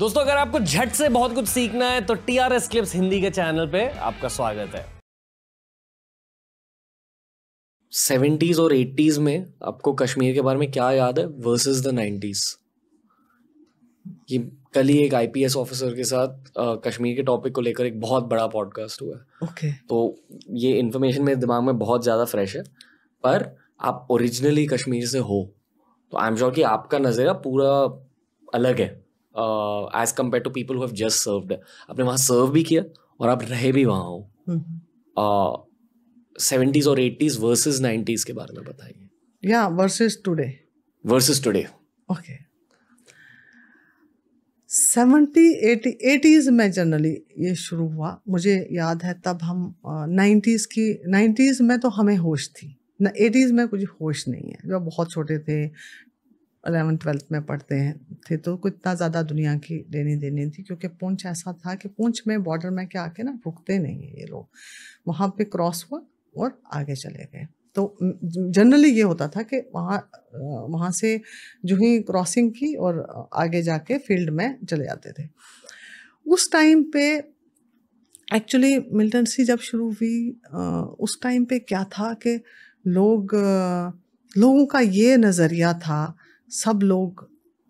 दोस्तों अगर आपको झट से बहुत कुछ सीखना है तो T R S clips Hindi के चैनल पे आपका स्वागत है सेवेंटीज और एट्टीज में आपको कश्मीर के बारे में क्या याद है वर्सेस द नाइनटीज ये कल ही एक आईपीएस ऑफिसर के साथ आ, कश्मीर के टॉपिक को लेकर एक बहुत बड़ा पॉडकास्ट हुआ ओके okay. तो ये इन्फॉर्मेशन मेरे दिमाग में बहुत ज़्यादा फ्रेश है पर आप ओरिजिनली कश्मीर से हो तो आई एम श्योर कि आपका नज़रिया पूरा अलग है as compared to people have just served आपने वहाँ सर्व भी किया और आप रहे भी वहाँ हो सेवेंटीज हम्म। uh, और एट्टीज वर्सेज नाइन्टीज के बारे में बताइए या versus today versus today okay seventy eighty eighties में जनरली ये शुरू हुआ मुझे याद है तब हम नाइन्टीज़ uh, की नाइन्टीज़ में तो हमें होश थी ना एटीज़ में कुछ होश नहीं है जब बहुत छोटे थे अलेवन ट्वेल्थ में पढ़ते हैं थे तो इतना ज़्यादा दुनिया की लेनी देनी थी क्योंकि पूंछ ऐसा था कि पूंछ में बॉर्डर में क्या आके ना रुकते नहीं है ये लोग वहाँ पे क्रॉस हुआ और आगे चले गए तो जनरली ये होता था कि वहाँ वहाँ से जो ही क्रॉसिंग की और आगे जाके फील्ड में चले जाते थे उस टाइम पे एक्चुअली मिलिटेंसी जब शुरू हुई उस टाइम पे क्या था कि लोग लोगों का ये नज़रिया था सब लोग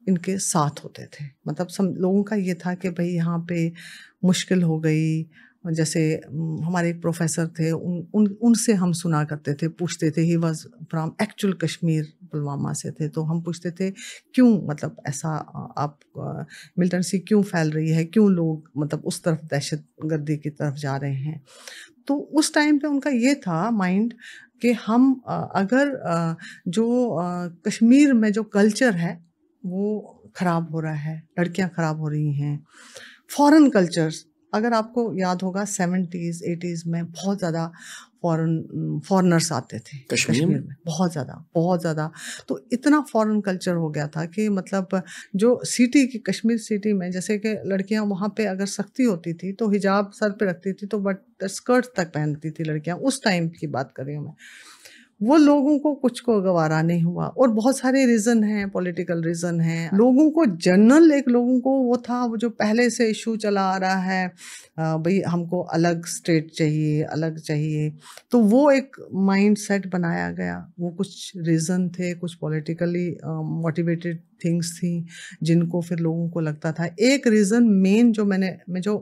इनके साथ होते थे मतलब सब लोगों का ये था कि भाई यहाँ पे मुश्किल हो गई जैसे हमारे एक प्रोफेसर थे उन उन उनसे हम सुना करते थे पूछते थे he was from actual Kashmir Pulwama से थे तो हम पूछते थे क्यों मतलब ऐसा आप मिलिटेंसी क्यों फैल रही है क्यों लोग मतलब उस तरफ दहशत गर्दी की तरफ जा रहे हैं तो उस टाइम पे उनका ये था माइंड कि हम अगर जो कश्मीर में जो कल्चर है वो ख़राब हो रहा है लड़कियां ख़राब हो रही हैं फॉरेन कल्चर्स अगर आपको याद होगा सेवेंटीज़ एटीज़ में बहुत ज़्यादा फॉरन फॉरनर्स आते थे कश्मीर, कश्मीर में बहुत ज़्यादा बहुत ज़्यादा तो इतना फॉरेन कल्चर हो गया था कि मतलब जो सिटी की कश्मीर सिटी में जैसे कि लड़कियां वहाँ पे अगर सख्ती होती थी तो हिजाब सर पे रखती थी तो बट स्कर्ट तक पहनती थी लड़कियां उस टाइम की बात कर रही हूँ मैं वो लोगों को कुछ को गवारा नहीं हुआ और बहुत सारे रीज़न हैं पॉलिटिकल रीज़न हैं लोगों को जनरल एक लोगों को वो था वो जो पहले से इशू चला आ रहा है भाई हमको अलग स्टेट चाहिए अलग चाहिए तो वो एक माइंड सेट बनाया गया वो कुछ रीज़न थे कुछ पॉलिटिकली मोटिवेटेड थिंग्स थी जिनको फिर लोगों को लगता था एक रीज़न मेन जो मैंने मैं जो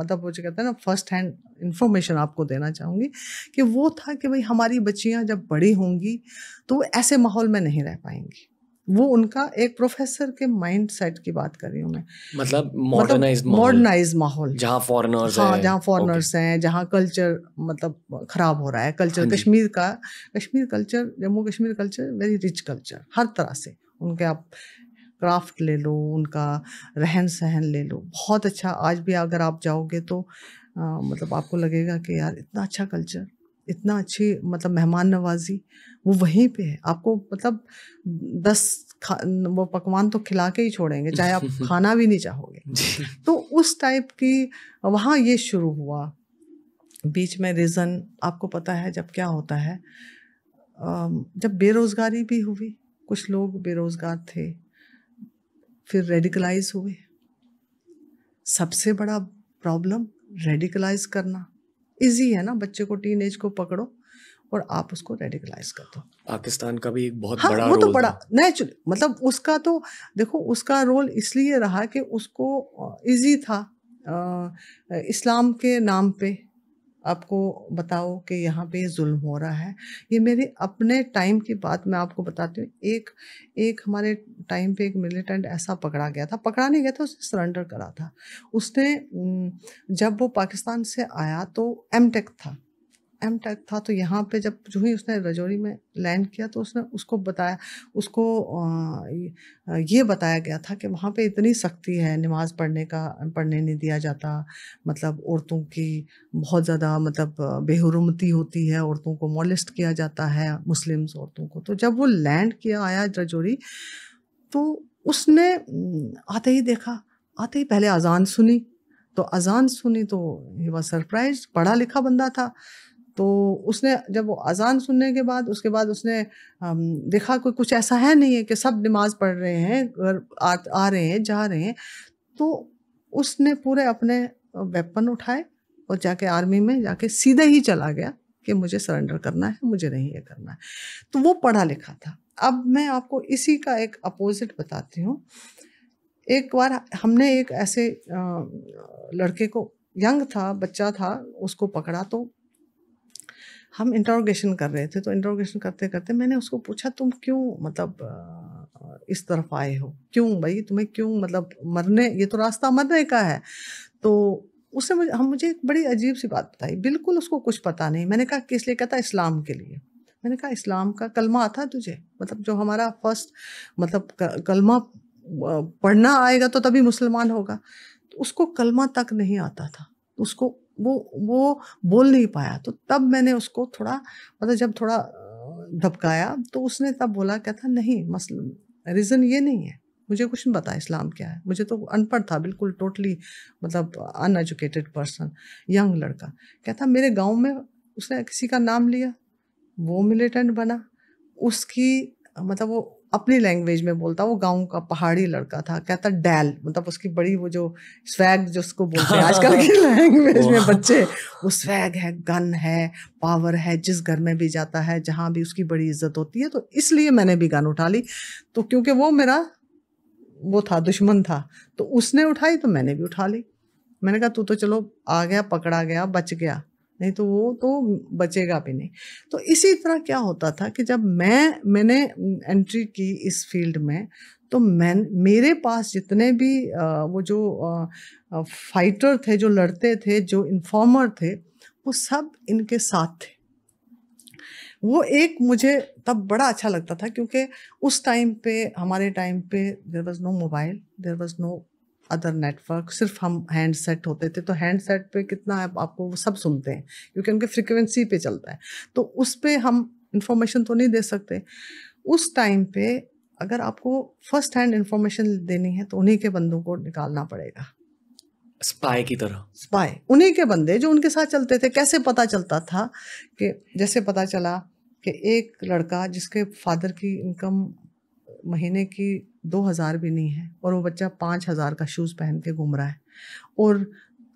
मतलब वो जो कहते हैं ना फर्स्ट हैंड इन्फॉर्मेशन आपको देना चाहूँगी कि वो था कि भाई हमारी बच्चियाँ जब बड़ी होंगी तो वो ऐसे माहौल में नहीं रह पाएंगी वो उनका एक प्रोफेसर के माइंड सेट की बात कर रही हूँ मैं मतलब मॉडर्नाइज मतलब माहौल जहाँ फॉरेनर्स हाँ जहाँ फॉरेनर्स हैं जहाँ कल्चर मतलब खराब हो रहा है कल्चर हाँ कश्मीर का Kashmir culture Jammu Kashmir culture very rich culture हर तरह से उनके आप क्राफ्ट ले लो उनका रहन सहन ले लो बहुत अच्छा आज भी अगर आप जाओगे तो आ, मतलब आपको लगेगा कि यार इतना अच्छा कल्चर इतना अच्छी मतलब मेहमान नवाजी वो वहीं पे है आपको मतलब दस वो पकवान तो खिला के ही छोड़ेंगे चाहे आप खाना भी नहीं चाहोगे तो उस टाइप की वहाँ ये शुरू हुआ बीच में रीज़न आपको पता है जब क्या होता है जब बेरोज़गारी भी हुई कुछ लोग बेरोज़गार थे फिर रेडिकलाइज हुए सबसे बड़ा प्रॉब्लम रेडिकलाइज करना इजी है ना बच्चे को टीन एज को पकड़ो और आप उसको रेडिकलाइज कर दो पाकिस्तान का भी एक बहुत हाँ, बड़ा वो तो बड़ा नेचुरली मतलब उसका तो देखो उसका रोल इसलिए रहा कि उसको इजी था आ, इस्लाम के नाम पे आपको बताओ कि यहाँ पे जुल्म हो रहा है ये मेरे अपने टाइम की बात मैं आपको बताती हूँ एक एक हमारे टाइम पे एक मिलिटेंट ऐसा पकड़ा गया था पकड़ा नहीं गया था उसने सरेंडर करा था उसने जब वो पाकिस्तान से आया तो एम था एम टेक था तो यहाँ पे जब जो ही उसने रजौरी में लैंड किया तो उसने उसको बताया उसको ये बताया गया था कि वहाँ पे इतनी सख्ती है नमाज़ पढ़ने का पढ़ने नहीं दिया जाता मतलब औरतों की बहुत ज़्यादा मतलब बेहरमती होती है औरतों को मोलिस्ट किया जाता है मुस्लिम्स औरतों को तो जब वो लैंड किया आया रजौरी तो उसने आते ही देखा आते ही पहले अजान सुनी तो अजान सुनी तो ही वॉज सरप्राइज पढ़ा लिखा बंदा था तो उसने जब वो अज़ान सुनने के बाद उसके बाद उसने देखा कोई कुछ ऐसा है नहीं है कि सब नमाज़ पढ़ रहे हैं घर आ, आ रहे हैं जा रहे हैं तो उसने पूरे अपने वेपन उठाए और जाके आर्मी में जाके सीधे ही चला गया कि मुझे सरेंडर करना है मुझे नहीं ये करना है तो वो पढ़ा लिखा था अब मैं आपको इसी का एक अपोजिट बताती हूँ एक बार हमने एक ऐसे लड़के को यंग था बच्चा था उसको पकड़ा तो हम इंटरोगेशन कर रहे थे तो इंटरोगेशन करते करते मैंने उसको पूछा तुम क्यों मतलब इस तरफ आए हो क्यों भाई तुम्हें क्यों मतलब मरने ये तो रास्ता मरने का है तो उसने मुझे हम मुझे एक बड़ी अजीब सी बात बताई बिल्कुल उसको कुछ पता नहीं मैंने कहा किस लिए कहता इस्लाम के लिए मैंने कहा इस्लाम का कलमा आता तुझे मतलब जो हमारा फर्स्ट मतलब कलमा पढ़ना आएगा तो तभी मुसलमान होगा तो उसको कलमा तक नहीं आता था उसको वो वो बोल नहीं पाया तो तब मैंने उसको थोड़ा मतलब जब थोड़ा धपकाया तो उसने तब बोला क्या था नहीं मसल रीज़न ये नहीं है मुझे कुछ नहीं पता इस्लाम क्या है मुझे तो अनपढ़ था बिल्कुल टोटली मतलब अनएजुकेटेड पर्सन यंग लड़का कहता मेरे गांव में उसने किसी का नाम लिया वो मिलिटेंट बना उसकी मतलब वो अपनी लैंग्वेज में बोलता वो गांव का पहाड़ी लड़का था कहता डैल मतलब उसकी बड़ी वो जो स्वैग जो उसको बोलते हैं आजकल की लैंग्वेज में बच्चे वो स्वैग है गन है पावर है जिस घर में भी जाता है जहाँ भी उसकी बड़ी इज्जत होती है तो इसलिए मैंने भी गन उठा ली तो क्योंकि वो मेरा वो था दुश्मन था तो उसने उठाई तो मैंने भी उठा ली मैंने कहा तू तो चलो आ गया पकड़ा गया बच गया नहीं तो वो तो बचेगा भी नहीं तो इसी तरह क्या होता था कि जब मैं मैंने एंट्री की इस फील्ड में तो मैं मेरे पास जितने भी वो जो फाइटर थे जो लड़ते थे जो इन्फॉर्मर थे वो सब इनके साथ थे वो एक मुझे तब बड़ा अच्छा लगता था क्योंकि उस टाइम पे हमारे टाइम पे there was no mobile there was no other network सिर्फ हम हैंडसेट होते थे तो हैंडसेट पे कितना आप, आपको वो सब सुनते हैं क्योंकि उनके फ्रिक्वेंसी पे चलता है तो उस पर हम इंफॉर्मेशन तो नहीं दे सकते उस टाइम पे अगर आपको फर्स्ट हैंड इंफॉर्मेशन देनी है तो उन्हीं के बंदों को निकालना पड़ेगा स्पाई की तरह स्पाई उन्हीं के बंदे जो उनके साथ चलते थे कैसे पता चलता था कि जैसे पता चला कि एक लड़का जिसके फादर की इनकम महीने की दो हज़ार भी नहीं है और वो बच्चा पाँच हज़ार का शूज़ पहन के घूम रहा है और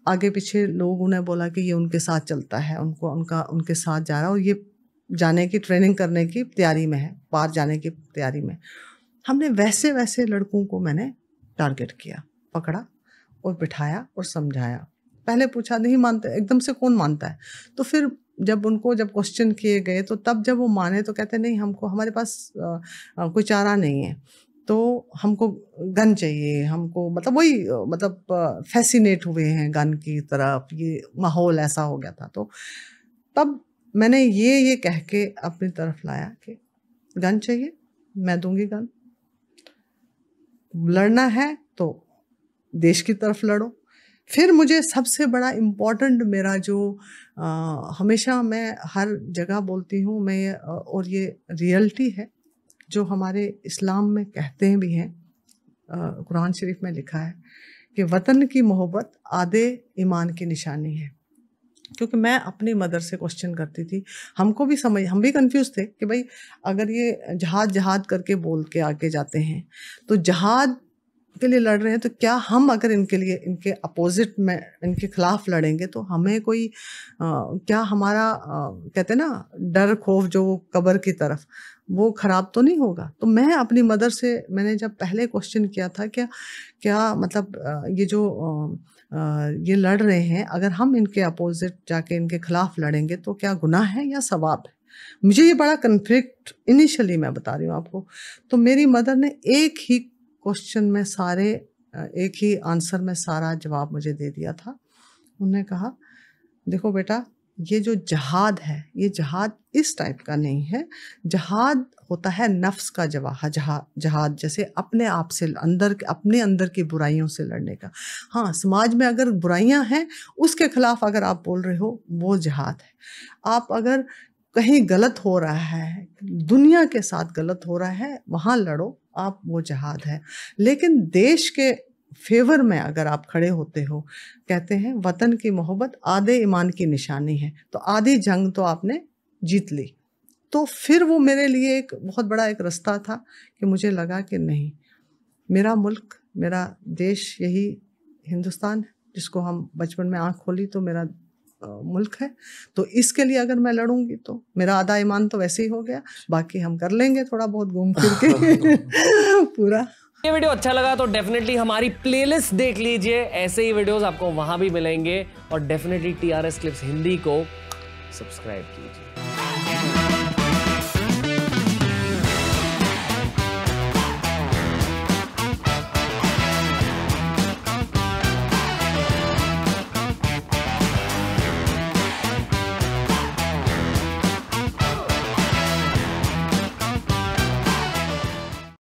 आगे पीछे लोगों ने बोला कि ये उनके साथ चलता है उनको उनका उनके साथ जा रहा है और ये जाने की ट्रेनिंग करने की तैयारी में है बाहर जाने की तैयारी में हमने वैसे वैसे लड़कों को मैंने टारगेट किया पकड़ा और बिठाया और समझाया पहले पूछा नहीं मानते एकदम से कौन मानता है तो फिर जब उनको जब क्वेश्चन किए गए तो तब जब वो माने तो कहते नहीं हमको हमारे पास आ, आ, कोई चारा नहीं है तो हमको गन चाहिए हमको मतलब वही मतलब फैसिनेट हुए हैं गन की तरफ ये माहौल ऐसा हो गया था तो तब मैंने ये ये कह के अपनी तरफ लाया कि गन चाहिए मैं दूंगी गन लड़ना है तो देश की तरफ लड़ो फिर मुझे सबसे बड़ा इम्पोर्टेंट मेरा जो आ, हमेशा मैं हर जगह बोलती हूँ मैं और ये रियलिटी है जो हमारे इस्लाम में कहते भी हैं कुरान शरीफ में लिखा है कि वतन की मोहब्बत आधे ईमान की निशानी है क्योंकि मैं अपनी मदर से क्वेश्चन करती थी हमको भी समझ हम भी कंफ्यूज थे कि भाई अगर ये जहाज जहाज करके बोल के आके जाते हैं तो जहाज के लिए लड़ रहे हैं तो क्या हम अगर इनके लिए इनके अपोजिट में इनके खिलाफ लड़ेंगे तो हमें कोई आ, क्या हमारा आ, कहते ना डर खोफ जो कबर की तरफ वो ख़राब तो नहीं होगा तो मैं अपनी मदर से मैंने जब पहले क्वेश्चन किया था क्या क्या मतलब ये जो ये लड़ रहे हैं अगर हम इनके अपोजिट जाके इनके खिलाफ लड़ेंगे तो क्या गुनाह है या सवाब है मुझे ये बड़ा कन्फ्लिक्ट इनिशियली मैं बता रही हूँ आपको तो मेरी मदर ने एक ही क्वेश्चन में सारे एक ही आंसर में सारा जवाब मुझे दे दिया था उन्होंने कहा देखो बेटा ये जो जहाद है ये जहाद इस टाइप का नहीं है जहाद होता है नफ्स का जवाहा जहा जहाद जैसे अपने आप से अंदर अपने अंदर की बुराइयों से लड़ने का हाँ समाज में अगर बुराइयां हैं उसके खिलाफ अगर आप बोल रहे हो वो जहाद है आप अगर कहीं गलत हो रहा है दुनिया के साथ गलत हो रहा है वहाँ लड़ो आप वो जहाद है लेकिन देश के फेवर में अगर आप खड़े होते हो कहते हैं वतन की मोहब्बत आधे ईमान की निशानी है तो आधी जंग तो आपने जीत ली तो फिर वो मेरे लिए एक बहुत बड़ा एक रास्ता था कि मुझे लगा कि नहीं मेरा मुल्क मेरा देश यही हिंदुस्तान जिसको हम बचपन में आँख खोली तो मेरा मुल्क है तो इसके लिए अगर मैं लड़ूंगी तो मेरा आधा ईमान तो वैसे ही हो गया बाकी हम कर लेंगे थोड़ा बहुत घूम फिर के पूरा ये वीडियो अच्छा लगा तो डेफिनेटली हमारी प्लेलिस्ट देख लीजिए ऐसे ही वीडियोस आपको वहां भी मिलेंगे और डेफिनेटली टीआरएस क्लिप्स हिंदी को सब्सक्राइब कीजिए